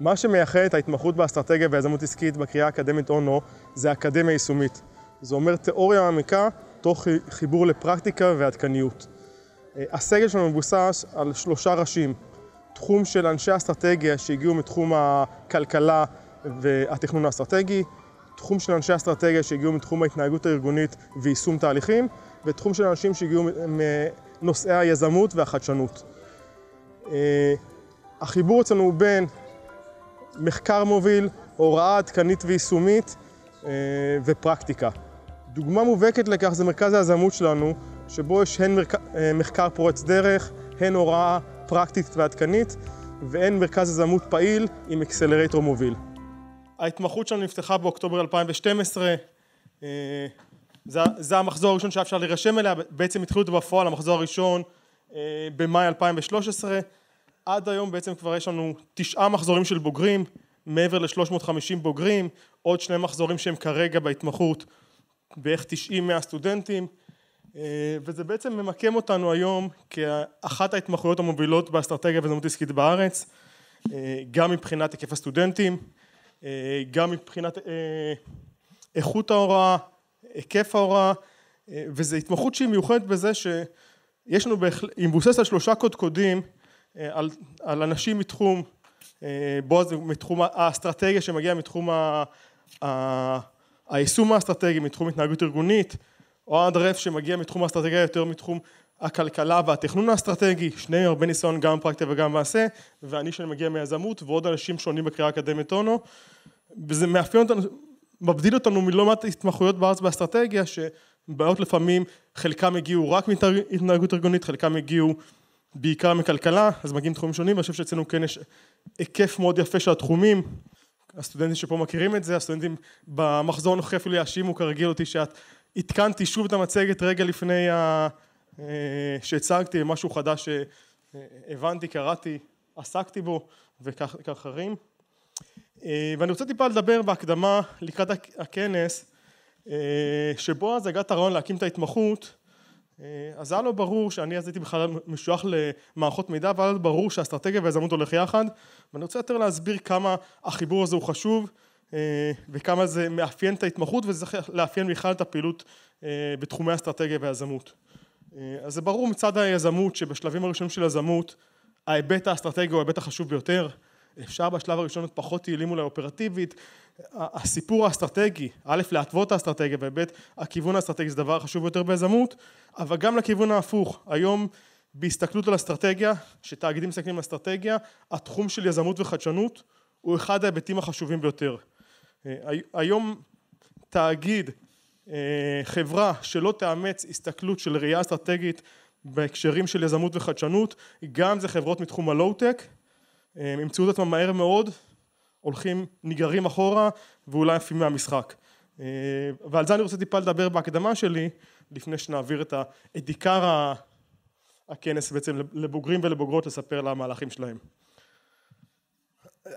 מה שמייחד את ההתמחות באסטרטגיה ויזמות עסקית בקריאה האקדמית אונו זה אקדמיה יישומית. זה אומר תיאוריה מעמיקה תוך חיבור לפרקטיקה ועדכניות. אה, הסגל שלנו מבוסס על שלושה ראשים. תחום של אנשי אסטרטגיה שהגיעו מתחום הכלכלה והתכנון האסטרטגי, תחום של אנשי אסטרטגיה שהגיעו מתחום ההתנהגות הארגונית ויישום תהליכים, ותחום של אנשים שהגיעו מנושאי היזמות והחדשנות. אה, החיבור אצלנו הוא בין מחקר מוביל, הוראה עדכנית ויישומית אה, ופרקטיקה. דוגמה מובהקת לכך זה מרכז היזמות שלנו, שבו יש הן אה, מחקר פורץ דרך, הן הוראה פרקטית ועדכנית, והן מרכז יזמות פעיל עם אקסלרטור מוביל. ההתמחות שלנו נפתחה באוקטובר 2012, אה, זה המחזור הראשון שהיה אפשר להירשם אליה, בעצם התחילו אותו בפועל, המחזור הראשון במאי 2013, עד היום בעצם כבר יש לנו תשעה מחזורים של בוגרים, מעבר ל-350 בוגרים, עוד שני מחזורים שהם כרגע בהתמחות בערך 90 מהסטודנטים, אה, וזה בעצם ממקם אותנו היום כאחת ההתמחויות המובילות באסטרטגיה וזמות עסקית בארץ, אה, גם מבחינת היקף הסטודנטים, אה, גם מבחינת איכות ההוראה, היקף ההוראה, וזו התמחות שהיא מיוחדת בזה שיש לנו, היא מבוססת על שלושה קודקודים אה, על, על אנשים מתחום, אה, בועז מתחום האסטרטגיה שמגיע מתחום ה, ה, היישום האסטרטגי, מתחום התנהגות ארגונית, אוהד רף שמגיע מתחום האסטרטגיה יותר מתחום הכלכלה והתכנון האסטרטגי, שניהם הרבה ניסיון גם פרקטי וגם מעשה, ואני שאני מגיע מיזמות ועוד אנשים שונים בקריאה האקדמית אונו, וזה מאפיין אותנו, מבדיל אותנו מלא מעט התמחויות בארץ באסטרטגיה, שבעיות לפעמים, חלקם הגיעו רק מהתנהגות ארגונית, חלקם הגיעו בעיקר מכלכלה, אז מגיעים תחומים שונים, ואני חושב שאצלנו כן יש היקף מאוד יפה של התחומים. הסטודנטים שפה מכירים את זה, הסטודנטים במחזור הנוכחי אפילו יאשימו כרגיל אותי שאת עדכנתי שוב את המצגת רגע לפני ה... אה, שהצגתי, משהו חדש שהבנתי, קראתי, עסקתי בו וכך אחרים. אה, ואני רוצה טיפה לדבר בהקדמה לקראת הכנס אה, שבו אז הגעת הרעיון להקים את ההתמחות אה, אז היה לו ברור שאני אז הייתי בכלל משוייך למערכות מידע והיה לו ברור שהאסטרטגיה והיזמות הולך יחד ואני רוצה יותר להסביר כמה החיבור הזה הוא חשוב אה, וכמה זה מאפיין את ההתמחות וזה צריך לאפיין בכלל את הפעילות אה, בתחומי האסטרטגיה והיזמות. אז זה ברור מצד היזמות שבשלבים הראשונים של יזמות ההיבט האסטרטגי הוא ההיבט החשוב ביותר אפשר בשלב הראשון להיות פחות יעילים אולי אופרטיבית. הסיפור האסטרטגי, א', להתוות האסטרטגיה, וב', הכיוון האסטרטגי זה דבר חשוב יותר ביזמות, אבל גם לכיוון ההפוך. היום בהסתכלות על אסטרטגיה, שתאגידים מסתכלים על אסטרטגיה, התחום של יזמות וחדשנות הוא אחד ההיבטים החשובים ביותר. אה, היום תאגיד, אה, חברה שלא תאמץ הסתכלות של ראייה אסטרטגית בהקשרים של יזמות וחדשנות, גם זה חברות מתחום הלואו-טק, ימצאו את עצמם מהר מאוד, הולכים, נגררים אחורה ואולי אפילו מהמשחק. אה, ועל זה אני רוצה טיפה לדבר בהקדמה שלי, לפני שנעביר את, את עיקר הכנס בעצם לבוגרים ולבוגרות לספר על המהלכים שלהם.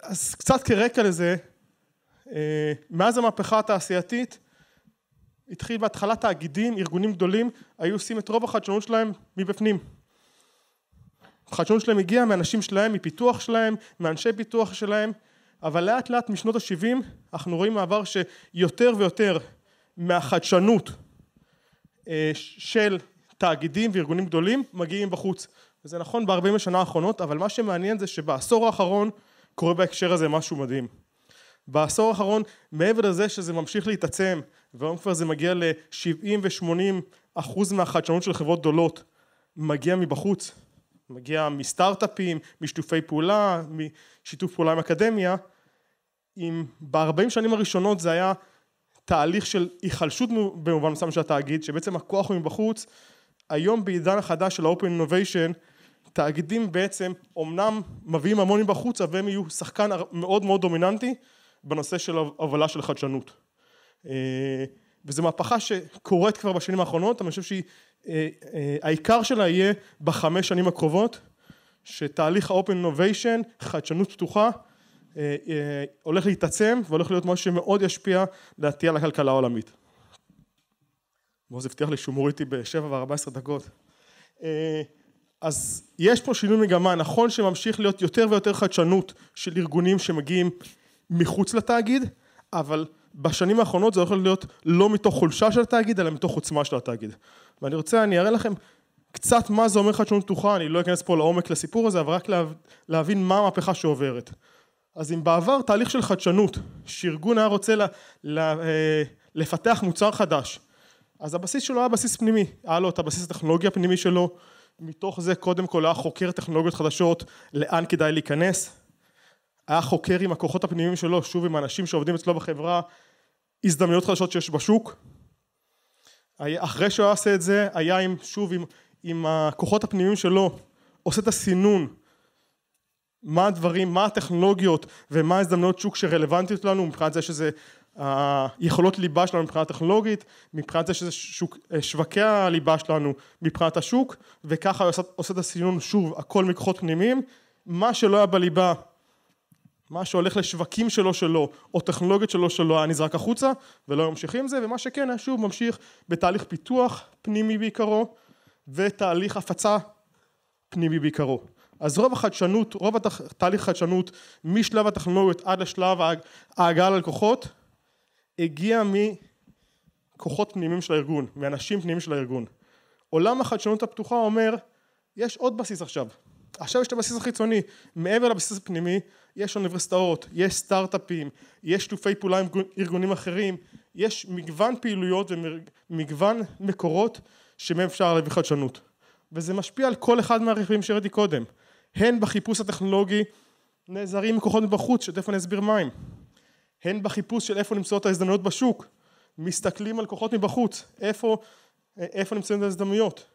אז קצת כרקע לזה, אה, מאז המהפכה התעשייתית התחיל בהתחלה תאגידים, ארגונים גדולים, היו עושים את רוב החדשנות שלהם מבפנים. החדשנות שלהם הגיעה מאנשים שלהם, מפיתוח שלהם, מאנשי פיתוח שלהם, אבל לאט לאט משנות ה-70 אנחנו רואים מעבר שיותר ויותר מהחדשנות אה, של תאגידים וארגונים גדולים מגיעים בחוץ. וזה נכון ב-40 השנה האחרונות, אבל מה שמעניין זה שבעשור האחרון קורה בהקשר הזה משהו מדהים. בעשור האחרון, מעבר לזה שזה ממשיך להתעצם, והיום כבר זה מגיע ל-70 ו-80 אחוז מהחדשנות של חברות גדולות, מגיע מבחוץ. מגיע מסטארט-אפים, משיתופי פעולה, משיתוף פעולה עם אקדמיה. אם ב-40 שנים הראשונות זה היה תהליך של היחלשות במובן מסוים של התאגיד, שבעצם הכוח הוא מבחוץ, היום בעידן החדש של ה-open innovation, תאגידים בעצם אומנם מביאים המון מבחוץ, אבל הם יהיו שחקן מאוד מאוד דומיננטי בנושא של הובלה של חדשנות. אה, וזו מהפכה שקורית כבר בשנים האחרונות, אני חושב שהיא אה, אה, העיקר שלה יהיה בחמש שנים הקרובות, שתהליך ה-open innovation, חדשנות פתוחה, אה, הולך להתעצם והולך להיות משהו שמאוד ישפיע לדעתי על הכלכלה העולמית. בועז הבטיח לי שהוא מוריד אותי בשבע וארבע עשרה דקות. אז יש פה שינוי מגמה, נכון שממשיך להיות יותר ויותר חדשנות של ארגונים שמגיעים מחוץ לתאגיד, אבל בשנים האחרונות זה יכול להיות לא מתוך חולשה של התאגיד, אלא מתוך עוצמה של התאגיד. ואני רוצה, אני אראה לכם קצת מה זה אומר חדשנות פתוחה, אני לא אכנס פה לעומק לסיפור הזה, אבל רק לה, להבין מה המהפכה שעוברת. אז אם בעבר תהליך של חדשנות, שארגון היה רוצה ל, ל, אה, לפתח מוצר חדש, אז הבסיס שלו היה בסיס פנימי, היה לו את הבסיס הטכנולוגי הפנימי שלו, מתוך זה קודם כל היה חוקר טכנולוגיות חדשות, לאן כדאי להיכנס, היה חוקר עם הכוחות הפנימיים שלו, שוב עם האנשים שעובדים אצלו בחברה, הזדמנויות חדשות שיש בשוק, אחרי שהוא היה עושה את זה, היה עם, שוב עם, עם הכוחות הפנימיים שלו, עושה את הסינון, מה הדברים, מה הטכנולוגיות ומה ההזדמנויות שוק שרלוונטיות לנו מבחינת זה שזה היכולות ליבה שלנו מבחינה טכנולוגית, מבחינת זה שזה שוק, אה, שווקי הליבה שלנו מבחינת השוק, וככה הוא עושה, עושה את הסינון שוב, הכל מכוחות פנימיים, מה שלא היה בליבה מה שהולך לשווקים שלו שלו, או טכנולוגיות שלו שלו, היה נזרק החוצה, ולא ממשיך עם זה, ומה שכן היה שוב ממשיך בתהליך פיתוח פנימי בעיקרו, ותהליך הפצה פנימי בעיקרו. אז רוב החדשנות, רוב התח... תהליך החדשנות משלב הטכנולוגיות עד לשלב ההגעה ללקוחות, הגיע מכוחות פנימיים של הארגון, מאנשים פנימיים של הארגון. עולם החדשנות הפתוחה אומר, יש עוד בסיס עכשיו. עכשיו יש את הבסיס החיצוני, מעבר לבסיס הפנימי, יש אוניברסיטאות, יש סטארט-אפים, יש שיתופי פעולה עם ארגונים אחרים, יש מגוון פעילויות ומגוון מקורות שמהם אפשר להביא חדשנות. וזה משפיע על כל אחד מהרכיבים שהראיתי קודם. הן בחיפוש הטכנולוגי נעזרים מכוחות מבחוץ, שתכף אני אסביר מהם. הן בחיפוש של איפה נמצאות ההזדמנויות בשוק. מסתכלים על כוחות מבחוץ, איפה, אה, איפה נמצאות ההזדמנויות.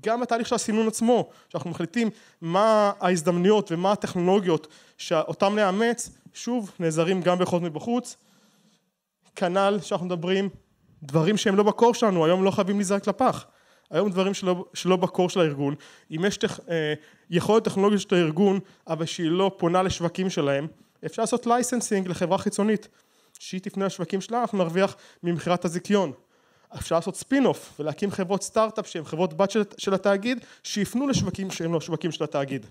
גם התהליך של הסינון עצמו, שאנחנו מחליטים מה ההזדמנויות ומה הטכנולוגיות שאותם נאמץ, שוב נעזרים גם ביכולות מבחוץ. כנ"ל שאנחנו מדברים, דברים שהם לא בקור שלנו, היום לא חייבים להיזרק לפח. היום דברים שלא, שלא בקור של הארגון, אם יש טכ, אה, יכולת טכנולוגית של הארגון, אבל שהיא לא פונה לשווקים שלהם, אפשר לעשות לייסנסינג לחברה חיצונית, שהיא תפנה לשווקים שלה, אנחנו נרוויח ממכירת הזיכיון. אפשר לעשות ספין אוף ולהקים חברות סטארט-אפ שהן חברות בת של, של התאגיד שיפנו לשווקים שהם לא שווקים של התאגיד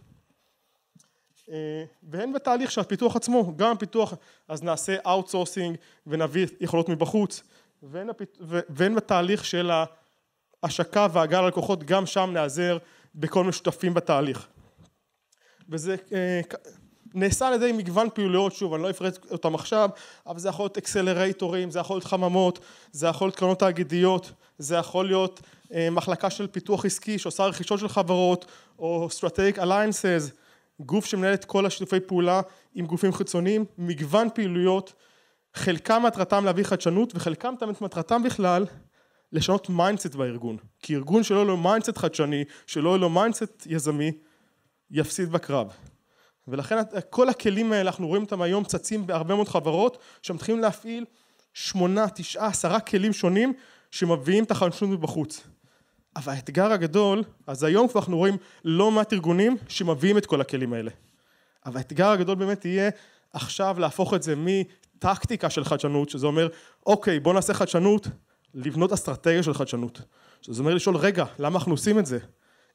אה, והן בתהליך של הפיתוח עצמו גם הפיתוח, אז נעשה אאוטסורסינג ונביא יכולות מבחוץ והן, הפית... והן בתהליך של ההשקה והגעה ללקוחות גם שם נעזר בכל מיני שותפים בתהליך וזה אה, נעשה על ידי מגוון פעילויות, שוב, אני לא אפרט אותם עכשיו, אבל זה יכול להיות אקסלרטורים, זה יכול להיות חממות, זה יכול להיות קרנות תאגידיות, זה יכול להיות אה, מחלקה של פיתוח עסקי שעושה רכישות של חברות, או Strategic Alliances, גוף שמנהל את כל השיתופי פעולה עם גופים חיצוניים, מגוון פעילויות, חלקם מטרתם להביא חדשנות, וחלקם תמיד מטרתם בכלל לשנות מיינדסט בארגון. כי ארגון שלא יהיה לו מיינדסט חדשני, שלא יהיה לו מיינדסט יזמי, יפסיד בקרב. ולכן כל הכלים האלה אנחנו רואים אותם היום צצים בהרבה מאוד חברות שמתחילים להפעיל שמונה, תשעה, עשרה כלים שונים שמביאים את החדשנות מבחוץ. אבל האתגר הגדול, אז היום כבר אנחנו רואים לא מעט ארגונים שמביאים את כל הכלים האלה. אבל האתגר הגדול באמת יהיה עכשיו להפוך את זה מטקטיקה של חדשנות, שזה אומר, אוקיי, בוא נעשה חדשנות, לבנות אסטרטגיה של חדשנות. שזה אומר לשאול, רגע, למה אנחנו עושים את זה?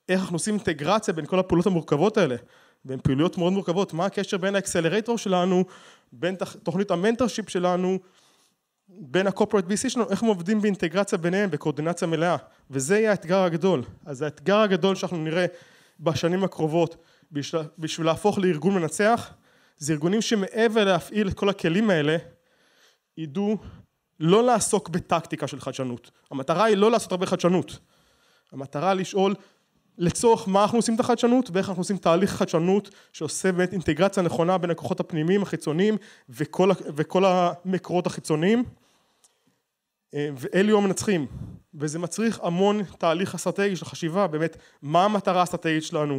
איך אנחנו עושים אינטגרציה בין כל הפעולות המורכבות האלה, בין פעילויות מאוד מורכבות, מה הקשר בין האקסלרטור שלנו, בין תוכנית המנטרשיפ שלנו, בין ה-corporate VC שלנו, איך הם עובדים באינטגרציה ביניהם, בקואורדינציה מלאה, וזה יהיה האתגר הגדול. אז האתגר הגדול שאנחנו נראה בשנים הקרובות בשביל, בשביל להפוך לארגון מנצח, זה ארגונים שמעבר להפעיל את כל הכלים האלה, ידעו לא לעסוק בטקטיקה של חדשנות. המטרה היא לא לעשות הרבה חדשנות. המטרה לשאול לצורך מה אנחנו עושים את החדשנות ואיך אנחנו עושים תהליך חדשנות שעושה באמת אינטגרציה נכונה בין הכוחות הפנימיים החיצוניים וכל, וכל המקורות החיצוניים אה, ואלו המנצחים וזה מצריך המון תהליך אסטרטגי של חשיבה באמת מה המטרה האסטרטגית שלנו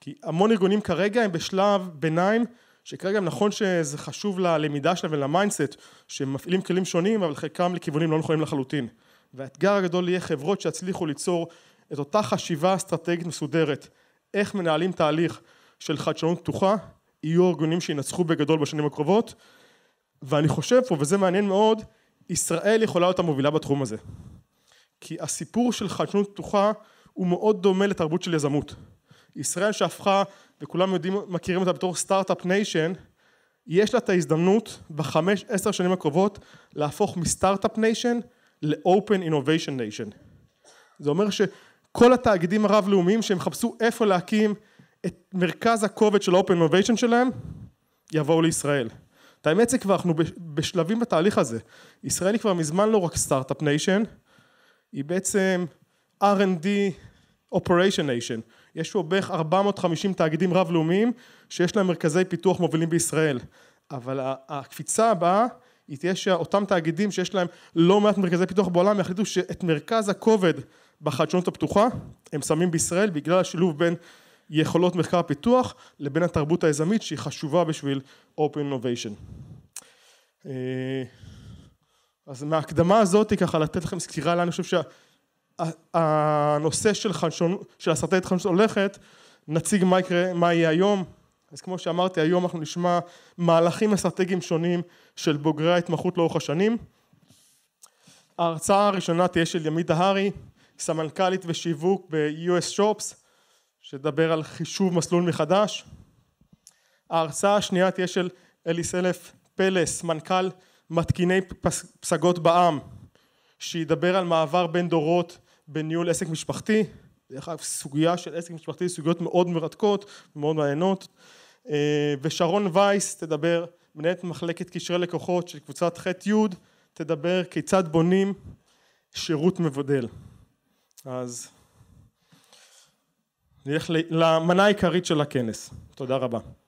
כי המון ארגונים כרגע הם בשלב ביניים שכרגע נכון שזה חשוב ללמידה שלהם ולמיינדסט שהם מפעילים כלים שונים אבל חלקם לכיוונים לא נכונים לחלוטין והאתגר הגדול יהיה חברות שיצליחו ליצור את אותה חשיבה אסטרטגית מסודרת, איך מנהלים תהליך של חדשנות פתוחה, יהיו ארגונים שינצחו בגדול בשנים הקרובות, ואני חושב פה, וזה מעניין מאוד, ישראל יכולה להיות המובילה בתחום הזה. כי הסיפור של חדשנות פתוחה הוא מאוד דומה לתרבות של יזמות. ישראל שהפכה, וכולם יודעים, מכירים אותה בתור סטארט-אפ ניישן, יש לה את ההזדמנות בחמש עשר שנים הקרובות להפוך מסטארט-אפ ניישן לאופן אינוביישן ניישן. זה אומר ש... כל התאגידים הרב-לאומיים שהם חפשו איפה להקים את מרכז הכובד של ה-open innovation שלהם, יבואו לישראל. את האמת זה כבר, אנחנו בשלבים בתהליך הזה. ישראל היא כבר מזמן לא רק סטארט-אפ ניישן, היא בעצם R&D Operation Nation. יש פה בערך 450 תאגידים רב-לאומיים שיש להם מרכזי פיתוח מובילים בישראל. אבל הקפיצה הבאה היא תהיה שאותם תאגידים שיש להם לא מעט מרכזי פיתוח בעולם יחליטו שאת מרכז הכובד בחדשנות הפתוחה הם שמים בישראל בגלל השילוב בין יכולות מחקר הפיתוח לבין התרבות היזמית שהיא חשובה בשביל Open Innovation. אה, אז מההקדמה הזאת ככה לתת לכם סקירה לאן אני חושב שהנושא שה, של, חדשון, של הסרטט חדשנות הולכת נציג מה יקרה, מה יהיה היום אז כמו שאמרתי היום אנחנו נשמע מהלכים אסטרטגיים שונים של בוגרי ההתמחות לאורך השנים ההרצאה הראשונה תהיה של ימית דהרי סמנכ"לית ושיווק ב-US Shops, שתדבר על חישוב מסלול מחדש. ההרצאה השנייה תהיה של אליסלף פלס, מנכ"ל מתקיני פסגות בע"מ, שידבר על מעבר בין דורות בניהול עסק משפחתי. דרך אגב, סוגיה של עסק משפחתי, סוגיות מאוד מרתקות, מאוד מעניינות. אה, ושרון וייס תדבר, מנהלת מחלקת קשרי לקוחות של קבוצת ח'-י', תדבר כיצד בונים שירות מבודל. אז נלך למנה העיקרית של הכנס. תודה רבה.